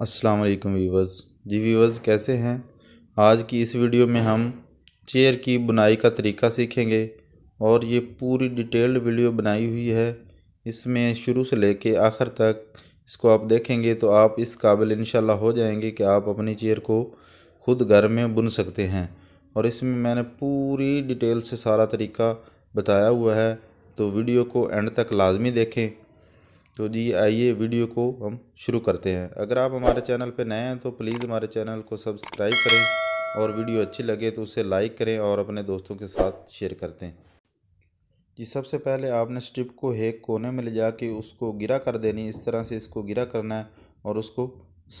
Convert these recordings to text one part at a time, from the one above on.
अस्सलाम वालेकुम वीवर्स जी वीवर्स कैसे हैं आज की इस वीडियो में हम चेयर की बुनाई का तरीका सीखेंगे और ये पूरी डिटेल्ड वीडियो बनाई हुई है इसमें शुरू से लेके आखिर तक इसको आप देखेंगे तो आप इस काबिल इन हो जाएंगे कि आप अपनी चेयर को खुद घर में बुन सकते हैं और इसमें मैंने पूरी डिटेल से सारा तरीका बताया हुआ है तो वीडियो को एंड तक लाजमी देखें तो जी आइए वीडियो को हम शुरू करते हैं अगर आप हमारे चैनल पर नए हैं तो प्लीज़ हमारे चैनल को सब्सक्राइब करें और वीडियो अच्छी लगे तो उसे लाइक करें और अपने दोस्तों के साथ शेयर करते हैं जी सबसे पहले आपने स्ट्रिप को एक कोने में ले जाके उसको गिरा कर देनी इस तरह से इसको गिरा करना है और उसको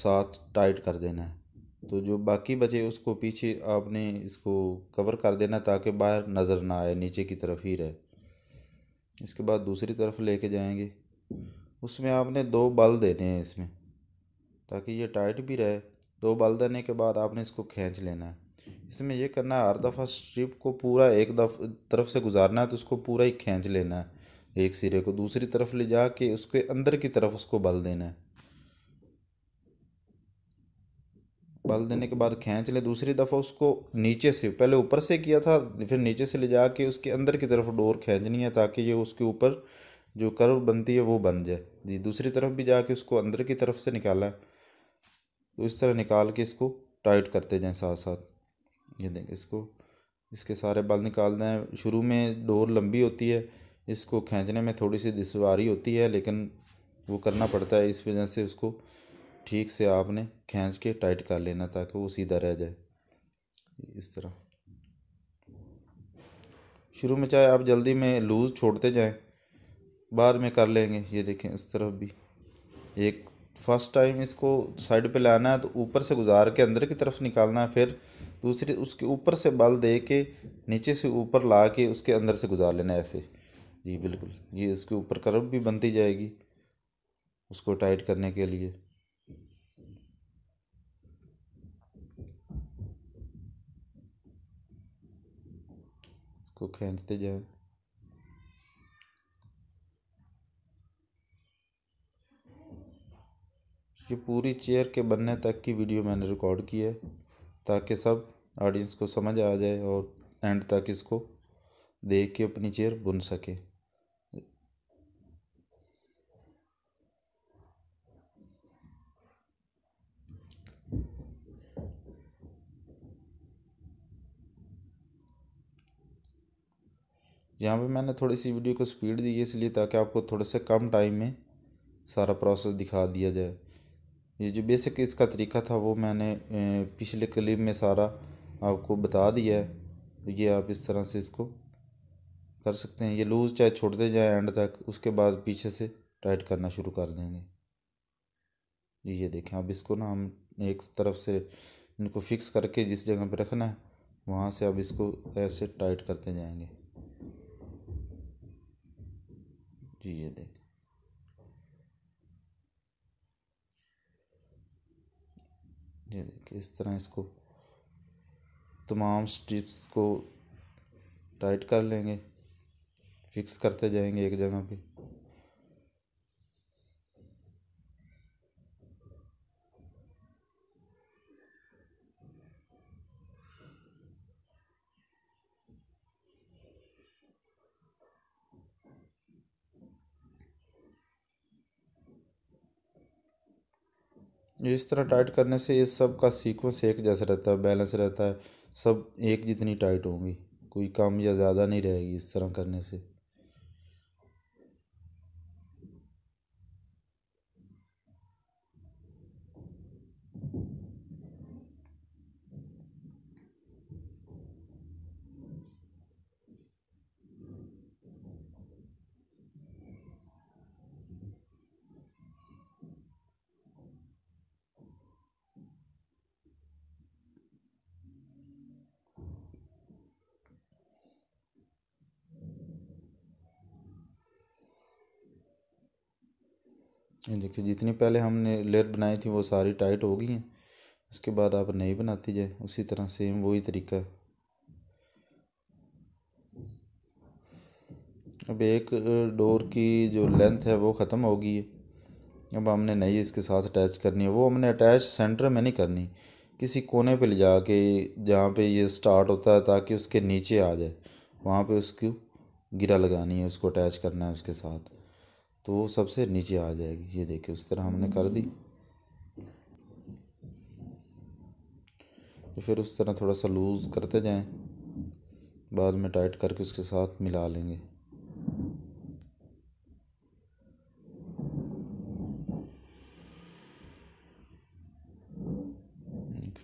साथ टाइट कर देना है तो जो बाकी बचे उसको पीछे आपने इसको कवर कर देना ताकि बाहर नज़र ना आए नीचे की तरफ ही रहे इसके बाद दूसरी तरफ लेके जाएंगे उसमें आपने दो बल देने हैं इसमें ताकि ये टाइट भी रहे दो बल देने के बाद आपने इसको खींच लेना है इसमें यह करना है हर दफ़ा स्ट्रिप को पूरा एक दफ तरफ से गुजारना है तो उसको पूरा ही खींच लेना है एक सिरे को दूसरी तरफ ले जा के उसके अंदर की तरफ उसको बल देना है बल देने के बाद खींच ले दूसरी दफ़ा उसको नीचे से पहले ऊपर से किया था फिर नीचे से ले जा के उसके अंदर की तरफ डोर खींचनी है ताकि ये उसके ऊपर जो कर्व बनती है वो बन जाए जी दूसरी तरफ भी जाके उसको अंदर की तरफ से निकाला है तो इस तरह निकाल के इसको टाइट करते जाएं साथ साथ ये देखें इसको इसके सारे बाल निकाल दें शुरू में डोर लंबी होती है इसको खींचने में थोड़ी सी दुशारी होती है लेकिन वो करना पड़ता है इस वजह से उसको ठीक से आपने खींच के टाइट कर लेना ताकि वो सीधा रह जाए इस तरह शुरू में चाहे आप जल्दी में लूज़ छोड़ते जाएं बाद में कर लेंगे ये देखें इस तरफ भी एक फर्स्ट टाइम इसको साइड पे लाना है तो ऊपर से गुजार के अंदर की तरफ निकालना है फिर दूसरी उसके ऊपर से बल दे के नीचे से ऊपर ला के उसके अंदर से गुजार लेना है ऐसे जी बिल्कुल ये इसके ऊपर कर्व भी बनती जाएगी उसको टाइट करने के लिए इसको खींचते जाए ये पूरी चेयर के बनने तक की वीडियो मैंने रिकॉर्ड की है ताकि सब ऑडियंस को समझ आ जाए और एंड तक इसको देख के अपनी चेयर बुन सके यहाँ पे मैंने थोड़ी सी वीडियो को स्पीड दी है इसलिए ताकि आपको थोड़े से कम टाइम में सारा प्रोसेस दिखा दिया जाए ये जो बेसिक इसका तरीका था वो मैंने पिछले क्लिप में सारा आपको बता दिया है तो ये आप इस तरह से इसको कर सकते हैं ये लूज़ चाहे छोड़ते जाएँ एंड तक उसके बाद पीछे से टाइट करना शुरू कर देंगे ये देखें अब इसको ना हम एक तरफ से इनको फिक्स करके जिस जगह पर रखना है वहाँ से अब इसको ऐसे टाइट करते जाएंगे जी ये देखें ये देखिए इस तरह इसको तमाम स्ट्रिप्स को टाइट कर लेंगे फिक्स करते जाएंगे एक जगह पे इस तरह टाइट करने से ये सब का सीक्वेंस एक जैसा रहता है बैलेंस रहता है सब एक जितनी टाइट होंगी कोई कम या ज़्यादा नहीं रहेगी इस तरह करने से ये देखिए जितनी पहले हमने लेयर बनाई थी वो सारी टाइट हो गई हैं उसके बाद आप नहीं बनाती जाए उसी तरह सेम वही तरीका है अब एक डोर की जो लेंथ है वो ख़त्म हो गई है अब हमने नई इसके साथ अटैच करनी है वो हमने अटैच सेंटर में नहीं करनी किसी कोने पे ले जा के जहाँ पे ये स्टार्ट होता है ताकि उसके नीचे आ जाए वहाँ पे उसको गिरा लगानी है उसको अटैच करना है उसके साथ तो वो सबसे नीचे आ जाएगी ये देखिए उस तरह हमने कर दी तो फिर उस तरह थोड़ा सा लूज़ करते जाएं बाद में टाइट करके उसके साथ मिला लेंगे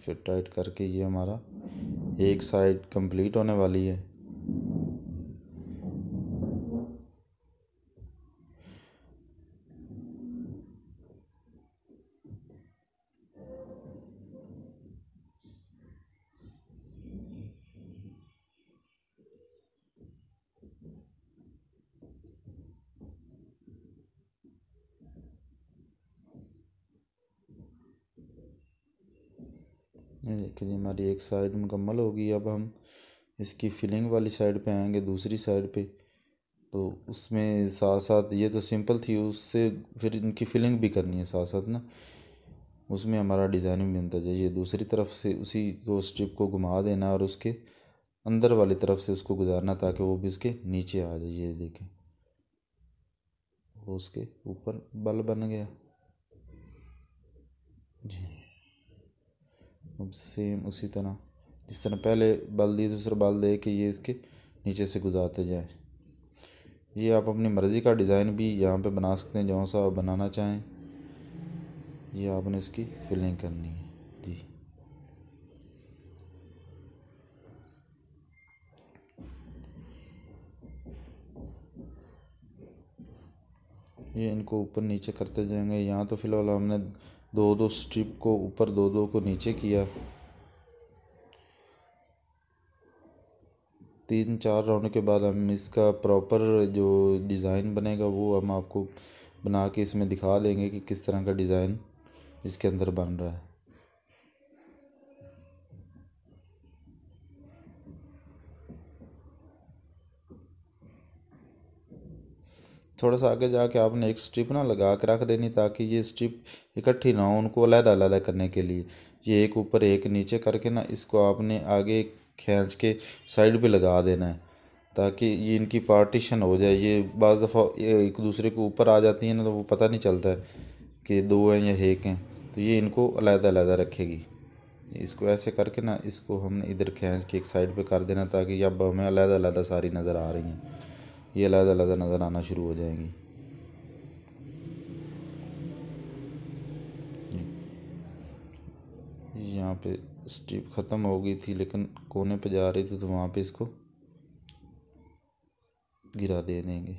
फिर टाइट करके ये हमारा एक साइड कंप्लीट होने वाली है ये देखिए हमारी एक साइड मुकम्मल होगी अब हम इसकी फिलिंग वाली साइड पे आएंगे दूसरी साइड पे तो उसमें साथ साथ ये तो सिंपल थी उससे फिर इनकी फिलिंग भी करनी है साथ साथ ना उसमें हमारा भी बनता जाइए दूसरी तरफ से उसी को स्ट्रिप को घुमा देना और उसके अंदर वाली तरफ से उसको गुजारना ताकि वो भी उसके नीचे आ जाए ये देखें उसके ऊपर बल बन गया जी अब सेम उसी तरह जिस तरह पहले बल दिए दूसरा बल दे के ये इसके नीचे से गुजारते जाएँ ये आप अपनी मर्ज़ी का डिज़ाइन भी यहाँ पे बना सकते हैं जो सा आप बनाना चाहें ये आपने इसकी फिलिंग करनी है जी ये इनको ऊपर नीचे करते जाएंगे यहाँ तो फ़िलहाल हमने दो दो स्ट्रिप को ऊपर दो दो को नीचे किया तीन चार राउंड के बाद हम इसका प्रॉपर जो डिज़ाइन बनेगा वो हम आपको बना के इसमें दिखा लेंगे कि किस तरह का डिज़ाइन इसके अंदर बन रहा है थोड़ा सा आगे जाके आपने एक स्ट्रिप ना लगा के रख देनी ताकि ये स्ट्रिप इकट्ठी ना हो उनको अलहदा अलहदा करने के लिए ये एक ऊपर एक नीचे करके ना इसको आपने आगे खींच के साइड पे लगा देना है ताकि ये इनकी पार्टीशन हो जाए ये बज़ दफ़ा एक दूसरे के ऊपर आ जाती है ना तो वो पता नहीं चलता है कि दो हैं या एक हैं तो ये इनको अलहदा अलहदा रखेगी इसको ऐसे करके ना इसको हमने इधर खींच के एक साइड पे कर देना ताकि अब हमें अलहदा अलहदा सारी नज़र आ रही हैं ये अलग अलग नज़र आना शुरू हो जाएंगी यहाँ पे स्ट्रिप ख़त्म हो गई थी लेकिन कोने पे जा रही थी तो वहाँ पे इसको गिरा दे देंगे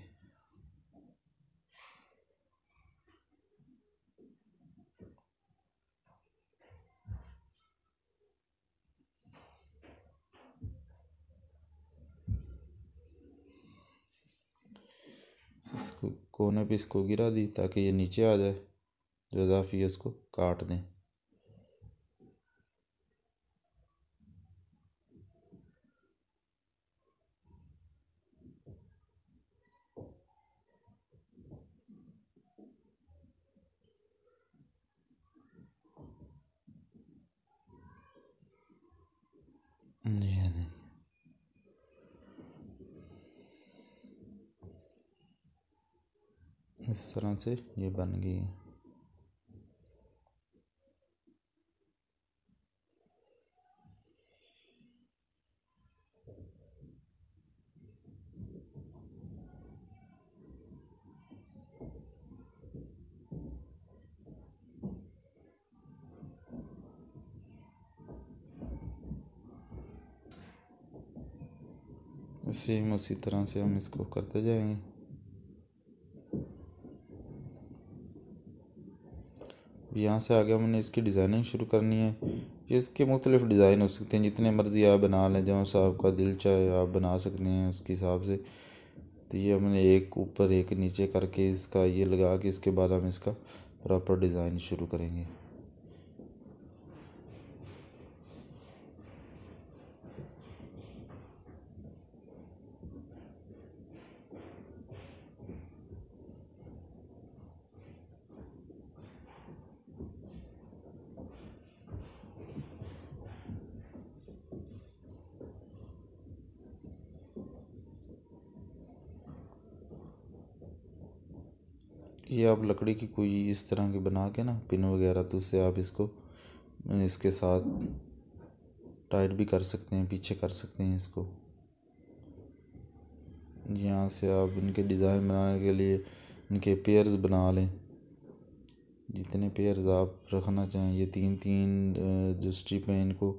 इसको कोने पे इसको गिरा दी ताकि ये नीचे आ जाए जो इजाफी है उसको काट दें Yeah. इस तरह से ये बन गई है सेम उसी तरह से हम इसको करते जाएंगे यहाँ से आगे हमने इसकी डिज़ाइनिंग शुरू करनी है इसके मुख्तलिफ डिज़ाइन हो सकते हैं जितने मर्ज़ी आप बना लें जहाँ से आपका दिल चाहे आप बना सकते हैं उसके हिसाब से तो ये हमने एक ऊपर एक नीचे करके इसका ये लगा के इसके बाद हम इसका प्रॉपर डिज़ाइन शुरू करेंगे ये आप लकड़ी की कोई इस तरह की बना के ना पिन वगैरह तो उससे आप इसको इसके साथ टाइट भी कर सकते हैं पीछे कर सकते हैं इसको यहाँ से आप इनके डिज़ाइन बनाने के लिए इनके पेयर्स बना लें जितने पेयर्स आप रखना चाहें ये तीन तीन जो स्ट्रिप हैं इनको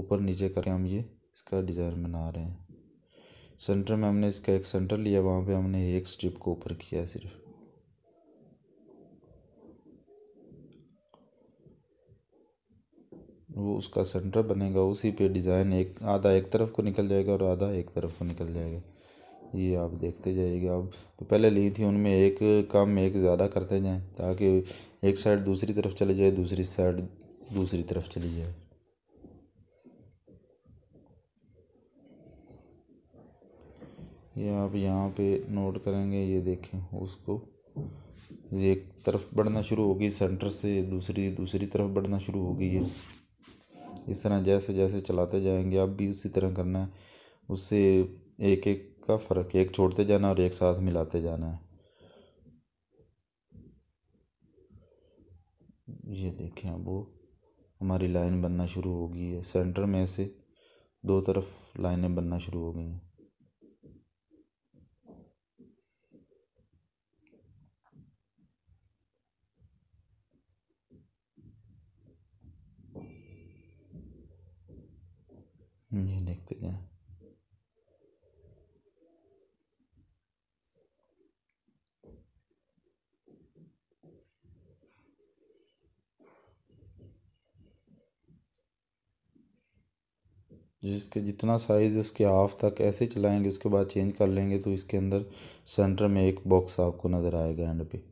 ऊपर नीचे करके हम ये इसका डिज़ाइन बना रहे हैं सेंटर में हमने इसका एक सेंटर लिया वहाँ पे हमने एक स्ट्रिप को ऊपर किया सिर्फ वो उसका सेंटर बनेगा उसी पे डिज़ाइन एक आधा एक तरफ को निकल जाएगा और आधा एक तरफ को निकल जाएगा ये आप देखते जाइएगा आप तो पहले ली थी उनमें एक कम एक ज़्यादा करते जाएँ ताकि एक साइड दूसरी तरफ चले जाए दूसरी साइड दूसरी तरफ चली जाए ये आप यहाँ पे नोट करेंगे ये देखें उसको ये एक तरफ बढ़ना शुरू होगी सेंटर से दूसरी दूसरी तरफ बढ़ना शुरू होगी ये इस तरह जैसे जैसे चलाते जाएंगे आप भी उसी तरह करना है उससे एक एक का फ़र्क एक छोड़ते जाना और एक साथ मिलाते जाना है ये देखें अब वो हमारी लाइन बनना शुरू होगी सेंटर में से दो तरफ लाइनें बनना शुरू हो गई हैं ये देखते जाए जिसके जितना साइज़ उसके हाफ तक ऐसे चलाएंगे उसके बाद चेंज कर लेंगे तो इसके अंदर सेंटर में एक बॉक्स आपको नज़र आएगा एंड पे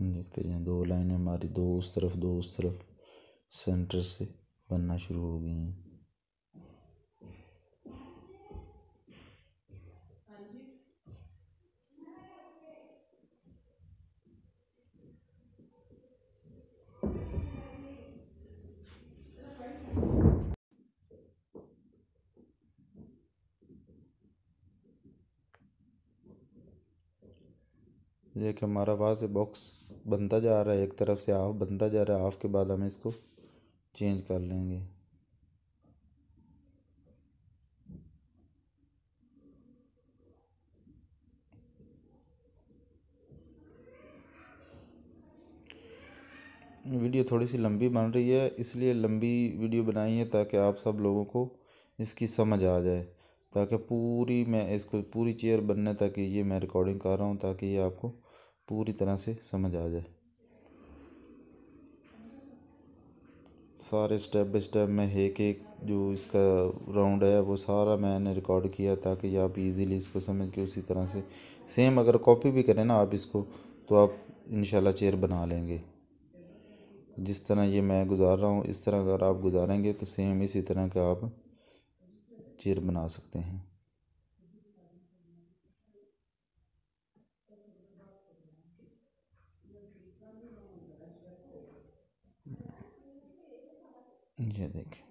देखते जाएं दो लाइनें हमारी दो उस तरफ दो उस तरफ सेंटर से बनना शुरू हो गई हैं ये कि हमारा वहाँ से बॉक्स बनता जा रहा है एक तरफ से हाफ बनता जा रहा है हाफ के बाद हम इसको चेंज कर लेंगे वीडियो थोड़ी सी लंबी बन रही है इसलिए लंबी वीडियो बनाई है ताकि आप सब लोगों को इसकी समझ आ जाए ताकि पूरी मैं इसको पूरी चेयर बनने तक ये मैं रिकॉर्डिंग कर रहा हूँ ताकि ये आपको पूरी तरह से समझ आ जाए सारे स्टेप बाई स्टेप मैं एक एक जो इसका राउंड है वो सारा मैंने रिकॉर्ड किया ताकि आप इजीली इसको समझ के उसी तरह से सेम अगर कॉपी भी करें ना आप इसको तो आप इन चेयर बना लेंगे जिस तरह ये मैं गुजार रहा हूँ इस तरह अगर आप गुजारेंगे तो सेम इसी तरह का आप चेयर बना सकते हैं incedik.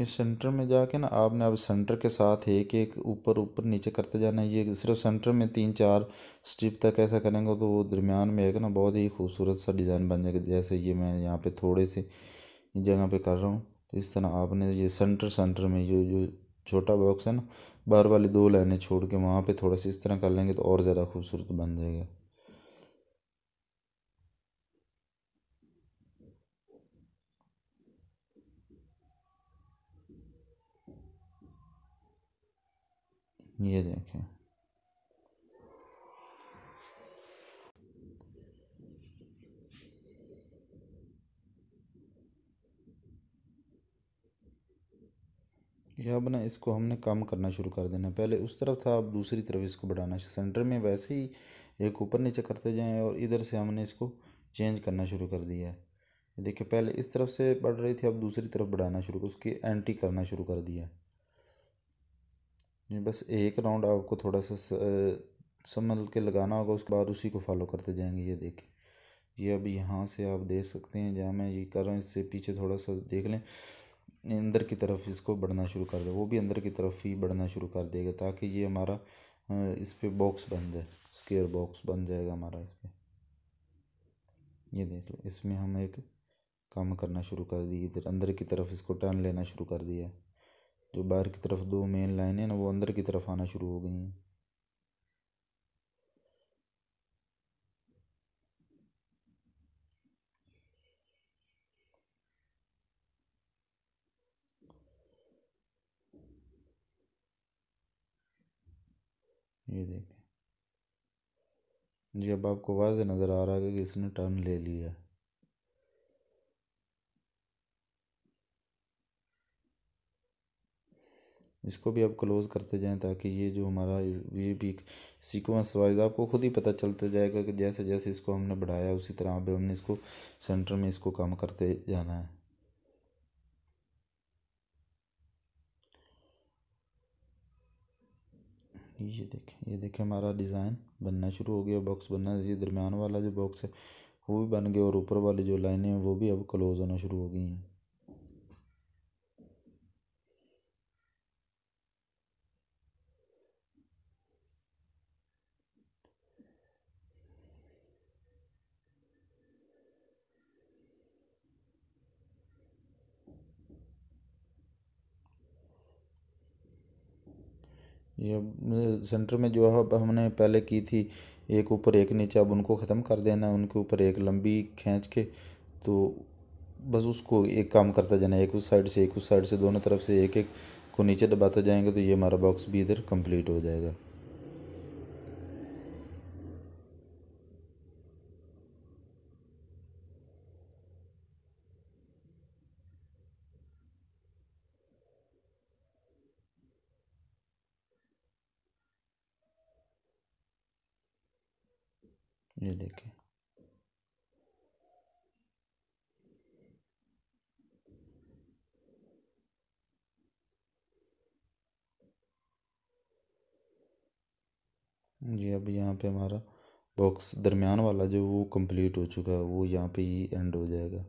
इस सेंटर में जाके ना आपने अब सेंटर के साथ एक एक ऊपर ऊपर नीचे करते जाना है ये सिर्फ सेंटर में तीन चार स्ट्रिप तक ऐसा करेंगे तो वो दरमियान में एक ना बहुत ही खूबसूरत सा डिज़ाइन बन जाएगा जैसे ये मैं यहाँ पे थोड़े से जगह पे कर रहा हूँ तो इस तरह आपने ये सेंटर सेंटर में जो जो छोटा बॉक्स है ना बाहर वाली दो लाइनें छोड़ के वहाँ पर थोड़ा सा इस तरह कर लेंगे तो और ज़्यादा खूबसूरत बन जाएगा ये देखें यह अब ना इसको हमने कम करना शुरू कर देना पहले उस तरफ था अब दूसरी तरफ इसको बढ़ाना सेंटर में वैसे ही एक ऊपर नीचे करते जाएं और इधर से हमने इसको चेंज करना शुरू कर दिया है देखिए पहले इस तरफ से बढ़ रही थी अब दूसरी तरफ बढ़ाना शुरू उसकी एंट्री करना शुरू कर दिया है नहीं बस एक राउंड आपको थोड़ा सा संभल के लगाना होगा उसके बाद उसी को फॉलो करते जाएंगे ये देखें ये अब यहाँ से आप देख सकते हैं जहाँ मैं ये कर रहा हूँ इससे पीछे थोड़ा सा देख लें अंदर की तरफ इसको बढ़ना शुरू कर दे वो भी अंदर की तरफ ही बढ़ना शुरू कर देगा ताकि ये हमारा इस पर बॉक्स बन जाए स्केयर बॉक्स बन जाएगा हमारा इस पर ये देख लें इसमें हम एक काम करना शुरू कर दिए इधर अंदर की तरफ इसको टर्न लेना शुरू कर दिया जो बाहर की तरफ दो मेन लाइनें ना वो अंदर की तरफ आना शुरू हो गई हैं ये देखें जी अब आपको वाज नज़र आ रहा है कि इसने टर्न ले लिया इसको भी आप क्लोज करते जाएं ताकि ये जो हमारा ये भी सीक्वेंस वाइज आपको खुद ही पता चलता जाएगा कि जैसे जैसे इसको हमने बढ़ाया उसी तरह अब हमने इसको सेंटर में इसको कम करते जाना है ये देखें ये देखें हमारा डिज़ाइन बनना शुरू हो गया बॉक्स बनना ये दरमियान वाला जो बॉक्स है वो भी बन गया और ऊपर वाली जो लाइनें हैं वो भी अब क्लोज होना शुरू हो गई हैं ये सेंटर में जो है हमने पहले की थी एक ऊपर एक नीचे अब उनको ख़त्म कर देना है उनके ऊपर एक लंबी खींच के तो बस उसको एक काम करता जाना एक उस साइड से एक उस साइड से दोनों तरफ से एक एक को नीचे दबाते जाएंगे तो ये हमारा बॉक्स भी इधर कंप्लीट हो जाएगा ये देखिए जी अब यहाँ पे हमारा बॉक्स दरमियान वाला जो वो कंप्लीट हो चुका है वो यहाँ पे ही एंड हो जाएगा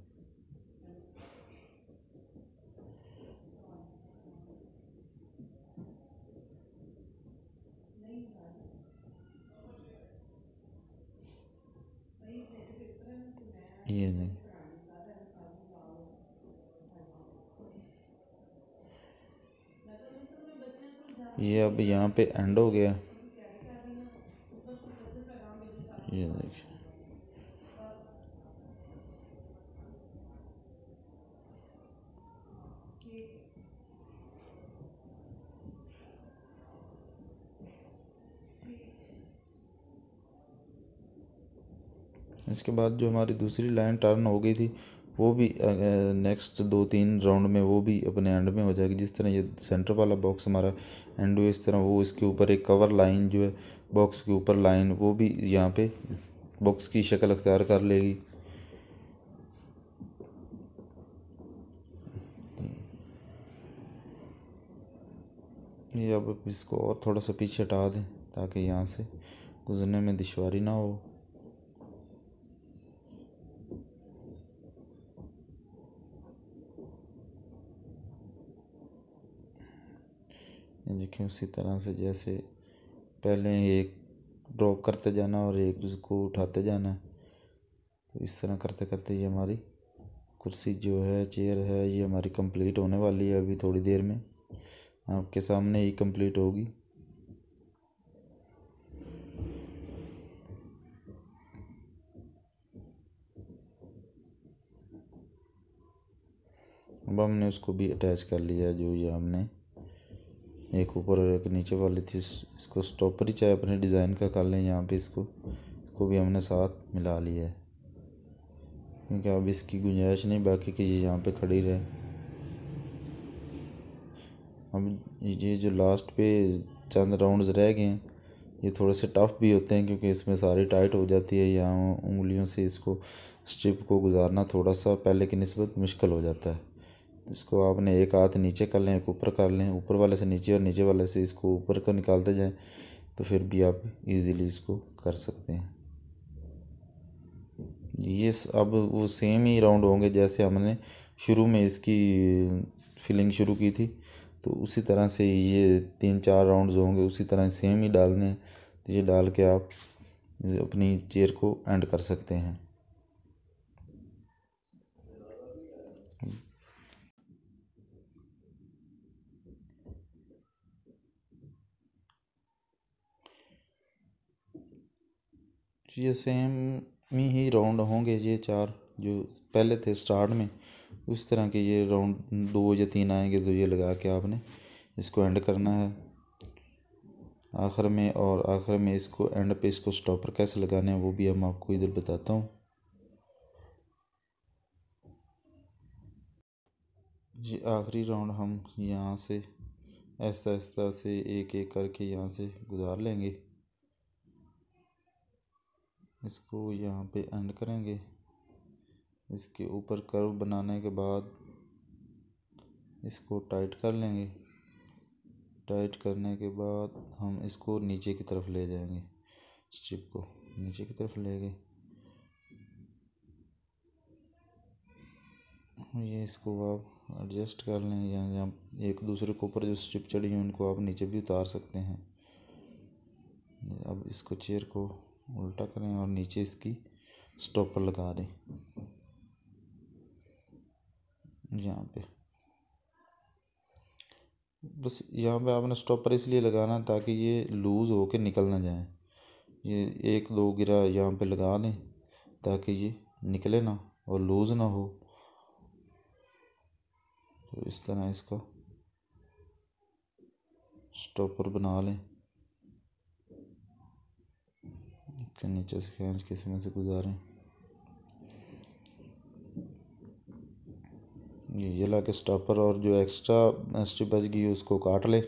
ये नहीं ये अब यहाँ पे एंड हो गया ये देखिए इसके बाद जो हमारी दूसरी लाइन टर्न हो गई थी वो भी नेक्स्ट दो तीन राउंड में वो भी अपने एंड में हो जाएगी जिस तरह ये सेंटर वाला बॉक्स हमारा एंड हुआ इस तरह वो इसके ऊपर एक कवर लाइन जो है बॉक्स के ऊपर लाइन वो भी यहाँ पे इस बॉक्स की शक्ल अख्तियार कर लेगी ये अब इसको और थोड़ा सा पीछे हटा दें ताकि यहाँ से गुजरने में दुशारी ना हो देखिए उसी तरह से जैसे पहले एक ड्रॉप करते जाना और एक उसको उठाते जाना तो इस तरह करते करते ये हमारी कुर्सी जो है चेयर है ये हमारी कंप्लीट होने वाली है अभी थोड़ी देर में आपके सामने ही कंप्लीट होगी अब हमने उसको भी अटैच कर लिया जो ये हमने एक ऊपर और एक नीचे वाली थी इसको स्टॉपर ही चाहे अपने डिज़ाइन का कर लें यहाँ पे इसको इसको भी हमने साथ मिला लिया है क्योंकि अब इसकी गुंजाइश नहीं बाकी की चीज़ यहाँ पर खड़ी रहे अब ये जो लास्ट पे चंद राउंड्स रह गए हैं ये थोड़े से टफ़ भी होते हैं क्योंकि इसमें सारी टाइट हो जाती है यहाँ उंगलियों से इसको स्ट्रिप को गुजारना थोड़ा सा पहले की नस्बत मुश्किल हो जाता है इसको आपने एक हाथ नीचे कर लें एक ऊपर कर लें ऊपर वाले से नीचे और नीचे वाले से इसको ऊपर को निकालते जाएं तो फिर भी आप इजीली इसको कर सकते हैं ये अब वो सेम ही राउंड होंगे जैसे हमने शुरू में इसकी फिलिंग शुरू की थी तो उसी तरह से ये तीन चार राउंड होंगे उसी तरह सेम ही डालने हैं तो ये डाल के आप अपनी चेयर को एंड कर सकते हैं ये सेम में ही राउंड होंगे ये चार जो पहले थे स्टार्ट में उस तरह के ये राउंड दो या तीन आएंगे तो ये लगा के आपने इसको एंड करना है आखिर में और आखिर में इसको एंड पे इसको स्टॉपर कैसे लगाने हैं वो भी हम आपको इधर बताता हूँ जी आखिरी राउंड हम यहाँ से ऐसा ऐसा से एक एक करके यहाँ से गुजार लेंगे इसको यहाँ पे एंड करेंगे इसके ऊपर कर्व बनाने के बाद इसको टाइट कर लेंगे टाइट करने के बाद हम इसको नीचे की तरफ ले जाएंगे स्ट्रिप को नीचे की तरफ ले गए ये इसको आप एडजस्ट कर लें या, या एक दूसरे के ऊपर जो स्ट्रिप चढ़ी है उनको आप नीचे भी उतार सकते हैं अब इसको चेयर को उल्टा करें और नीचे इसकी स्टॉपर लगा दें यहाँ पे बस यहाँ पे आपने स्टॉपर इसलिए लगाना ताकि ये लूज़ हो के निकल ना जाए ये एक दो गिरा यहाँ पे लगा दें ताकि ये निकले ना और लूज़ ना हो तो इस तरह इसका स्टॉपर बना लें के नीचे से खींच के समय से गुजारें ये ये ला के स्टॉपर और जो एक्स्ट्रा स्ट्रिप बच गई उसको काट ले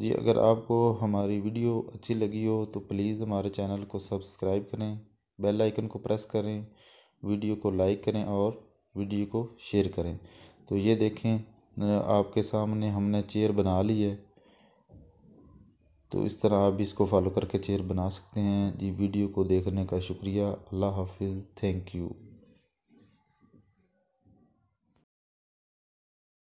जी अगर आपको हमारी वीडियो अच्छी लगी हो तो प्लीज़ हमारे चैनल को सब्सक्राइब करें बेल आइकन को प्रेस करें वीडियो को लाइक करें और वीडियो को शेयर करें तो ये देखें आपके सामने हमने चेयर बना ली है तो इस तरह आप भी इसको फॉलो करके चेयर बना सकते हैं जी वीडियो को देखने का शुक्रिया अल्लाह हाफिज़ थैंक यू